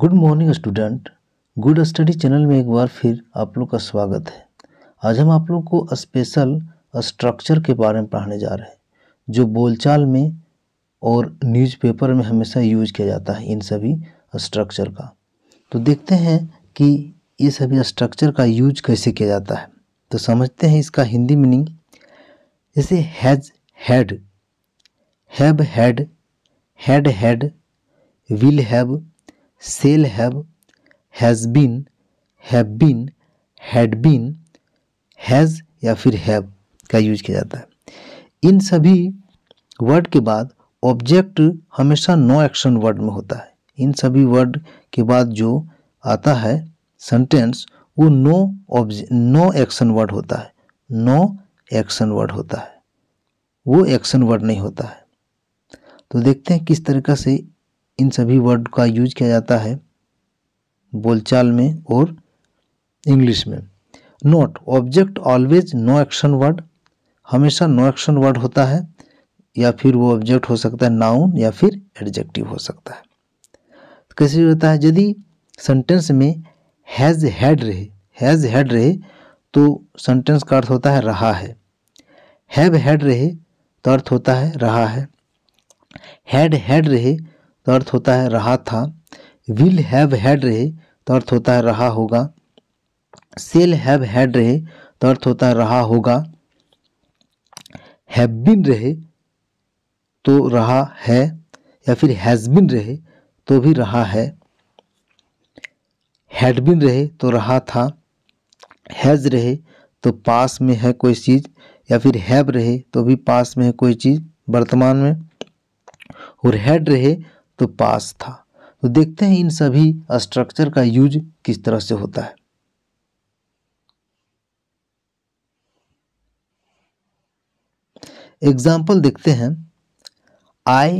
good morning student good study channel में एक बार फिर आप लोग का स्वागत है आज हम आप लोग को स्पेशल स्ट्रक्चर के बारे में पढ़ाने जा रहे हैं जो बोलचाल में और न्यूज़पेपर में हमेशा यूज किया जाता है इन सभी स्ट्रक्चर का तो देखते हैं कि ये सभी स्ट्रक्चर का यूज कैसे किया जाता है तो समझते हैं इसका हिंदी मीनिंग जैसे has had have had had had will have shall have has been have been had been has या फिर हैव का यूज किया जाता है इन सभी वर्ड के बाद ऑब्जेक्ट हमेशा नो एक्शन वर्ड में होता है इन सभी वर्ड के बाद जो आता है सेंटेंस वो no object no action word होता है नो एक्शन वर्ड होता है वो एक्शन वर्ड नहीं होता है तो देखते हैं किस तरीका से इन सभी वर्ड का यूज किया जाता है बोलचाल में और इंग्लिश में not object always no action word हमेशा नो एक्शन वर्ड होता है या फिर वो ऑब्जेक्ट हो सकता है नाउन या फिर एडजेक्टिव हो सकता है तो कैसे होता है यदि सेंटेंस में हैज़ हैड रहे हैज़ हैड रहे तो सेंटेंस का अर्थ होता है रहा है हैव हैड रहे तो अर्थ होता है रहा है हैड हैड रहे तो अर्थ होता है रहा था विल हैव हैड रहे तो अर्थ होता है रहा होगा सेल हैव हैड रहे तो अर्थ होता है रहा होगा हैव बिन रहे तो रहा है या फिर हैज़ बिन रहे तो भी रहा है हैड बिन रहे तो रहा था हैज़ रहे तो पास में है कोई चीज़ या फिर हैव रहे तो भी पास में है कोई चीज़ वर्तमान में और हैड रहे तो पास था तो देखते हैं इन सभी स्ट्रक्चर का यूज किस तरह से होता है एग्जाम्पल देखते हैं I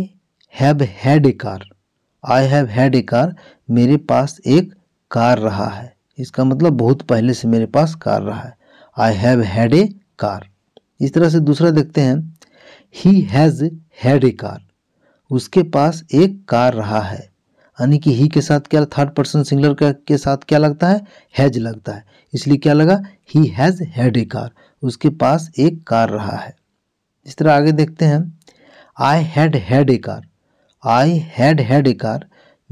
have had a car I have had a car मेरे पास एक कार रहा है इसका मतलब बहुत पहले से मेरे पास कार रहा है I have had a car इस तरह से दूसरा देखते हैं he has had a car उसके पास एक कार रहा है यानी कि ही के साथ क्या थर्ड पर्सन सिंगलर के साथ क्या लगता है हैज लगता है इसलिए क्या लगा he has had a car उसके पास एक कार रहा है इस तरह आगे देखते हैं I had had a car I had had a car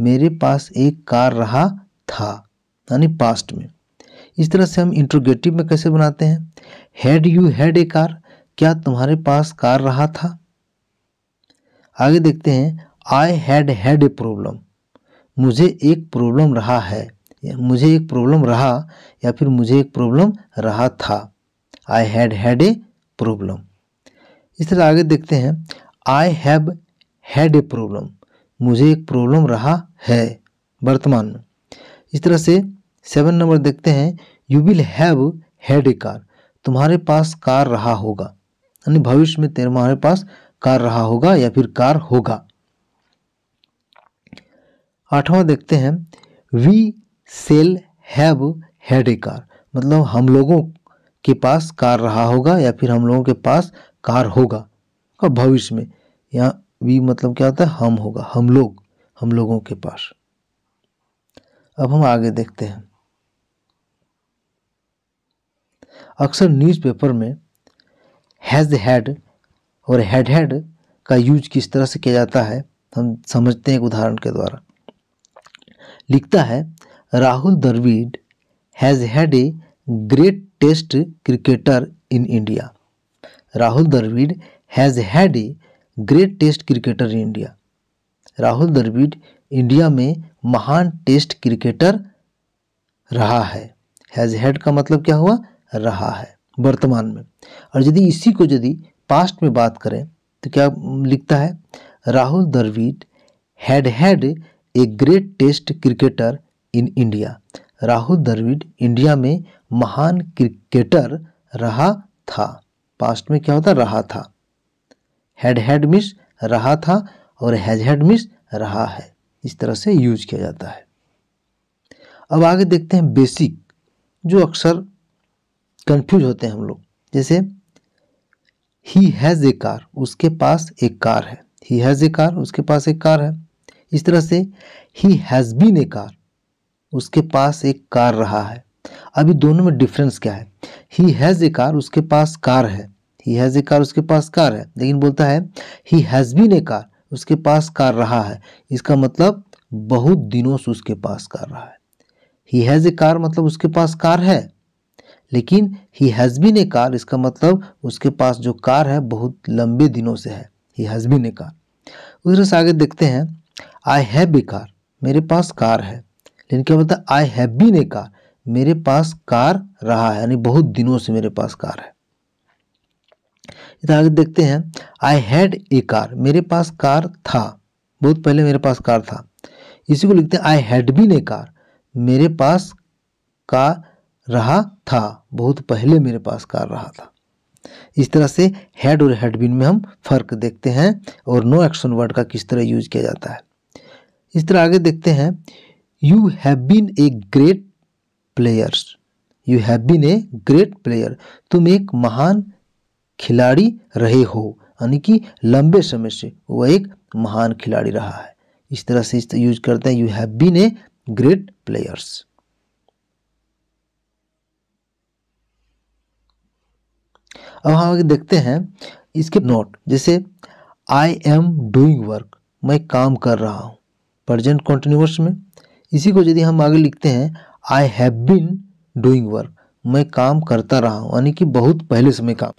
मेरे पास एक कार रहा था यानी पास्ट में इस तरह से हम इंट्रोगेटिव में कैसे बनाते हैं had you had a car क्या तुम्हारे पास कार रहा था आगे देखते हैं I had had a problem मुझे एक प्रॉब्लम रहा है मुझे एक प्रॉब्लम रहा या फिर मुझे एक प्रॉब्लम रहा था I had had a problem इस तरह आगे देखते हैं I have had a problem मुझे एक प्रॉब्लम रहा है वर्तमान में इस तरह से सेवन नंबर देखते हैं you will have had a car तुम्हारे पास कार रहा होगा यानी भविष्य में तुम्हारे पास कार रहा होगा या फिर कार होगा आठवां देखते हैं we shall have had a car मतलब हम लोगों के पास कार रहा होगा या फिर हम लोगों के पास कार होगा और भविष्य में यहाँ वी मतलब क्या होता है हम होगा हम लोग हम लोगों के पास अब हम आगे देखते हैं अक्सर न्यूज़पेपर में हैज़ हैड और हेड हेड का यूज किस तरह से किया जाता है हम समझते हैं एक उदाहरण के द्वारा लिखता है Rahul Dravid has had a great test cricketer in India Rahul Dravid has had a great test cricketer in India Rahul Dravid India में महान टेस्ट क्रिकेटर रहा है हैज़ हैड का मतलब क्या हुआ रहा है वर्तमान में और यदि इसी को यदि पास्ट में बात करें तो क्या लिखता है Rahul Dravid had had a great test cricketer in India Rahul Dravid India में महान क्रिकेटर रहा था पास्ट में क्या होता रहा था हैड हैड मिस रहा था और हैज हैड मिस रहा है इस तरह से यूज किया जाता है अब आगे देखते हैं बेसिक जो अक्सर कंफ्यूज होते हैं हम लोग जैसे ही हैज़ ए कार उसके पास एक कार है ही हैज़ ए कार उसके पास एक कार है इस तरह से he has been a car उसके पास एक कार रहा है अभी दोनों में डिफरेंस क्या है ही हैज़ ए कार उसके पास कार है ही हैज़ ए कार उसके पास कार है लेकिन बोलता है he has been a car उसके पास कार रहा है इसका मतलब बहुत दिनों से उसके पास कार रहा है ही हैज़ ए कार मतलब उसके पास कार है लेकिन he has been a car इसका मतलब उसके पास जो कार है बहुत लंबे दिनों से है he has been a car उधर से आगे देखते हैं आई हैव ए कार मेरे पास कार है लेकिन क्या है I have been a car मेरे पास कार रहा है यानी बहुत दिनों से मेरे पास कार है इधर आगे देखते हैं आई हैड ए कार मेरे पास कार था बहुत पहले मेरे पास कार था इसी को लिखते हैं I had been a car मेरे पास कार रहा था बहुत पहले मेरे पास कार रहा था इस तरह से हेड और हेडबिन में हम फर्क देखते हैं और नो एक्शन वर्ड का किस तरह यूज किया जाता है इस तरह आगे देखते हैं you have been a great players you have been a great player तुम एक महान खिलाड़ी रहे हो यानी कि लंबे समय से वह एक महान खिलाड़ी रहा है इस तरह से इस तरह यूज करते हैं you have been a great players अब हम हाँ देखते हैं इसके नोट जैसे आई एम डूइंग वर्क मैं काम कर रहा हूँ प्रजेंट कॉन्टिन्यूस में इसी को यदि हम आगे लिखते हैं I have been doing work मैं काम करता रहा हूँ यानी कि बहुत पहले से मैं काम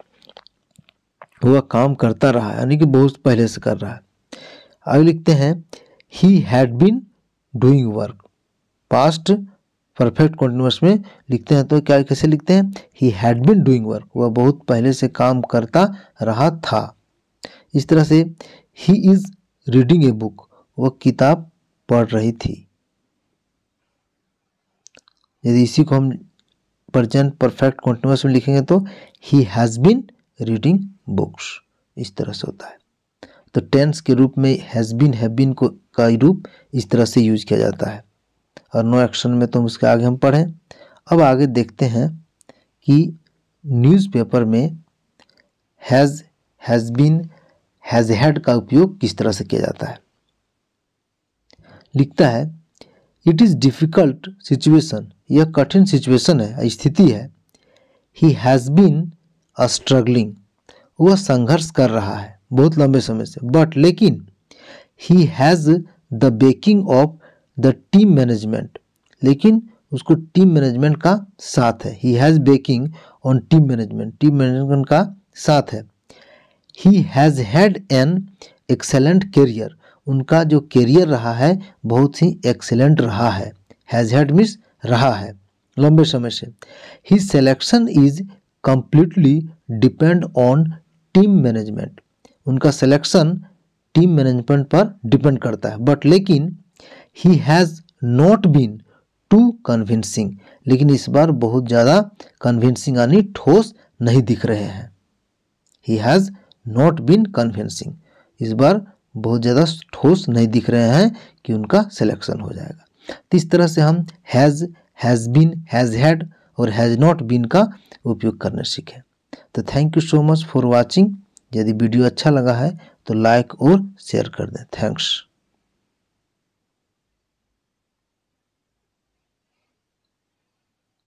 वह काम करता रहा है यानी कि बहुत पहले से कर रहा है आगे लिखते हैं he had been doing work past perfect continuous में लिखते हैं तो क्या कैसे लिखते हैं he had been doing work वह बहुत पहले से काम करता रहा था इस तरह से he is reading a book वह किताब पढ़ रही थी यदि इसी को हम प्रजेंट परफेक्ट कॉन्टिन्यूस में लिखेंगे तो he has been reading books इस तरह से होता है तो टेंस के रूप में हैज़ बिन हैव बिन को का रूप इस तरह से यूज किया जाता है और नो एक्शन में तुम उसके आगे हम पढ़ें अब आगे देखते हैं कि न्यूज़पेपर में has has been has had का उपयोग किस तरह से किया जाता है लिखता है इट इज़ डिफ़िकल्ट सिचुएशन यह कठिन सिचुएशन है स्थिति है he has been a struggling वह संघर्ष कर रहा है बहुत लंबे समय से बट लेकिन he has the backing of the team management लेकिन उसको टीम मैनेजमेंट का साथ है he has backing on team management team management का साथ है he has had an excellent career उनका जो करियर रहा है बहुत ही एक्सेलेंट रहा है हैज़ हैड मिस रहा है लंबे समय से he selection is completely depend on team management उनका सेलेक्शन टीम मैनेजमेंट पर डिपेंड करता है बट लेकिन he has not been too convincing लेकिन इस बार बहुत ज़्यादा कन्विंसिंग यानी ठोस नहीं दिख रहे हैं he has not been convincing इस बार बहुत ज़्यादा ठोस नहीं दिख रहे हैं कि उनका सिलेक्शन हो जाएगा तो इस तरह से हम has has been has had और हैज़ नॉट बीन का उपयोग करने सीखें तो thank you so much for watching यदि वीडियो अच्छा लगा है तो लाइक और शेयर कर दें थैंक्स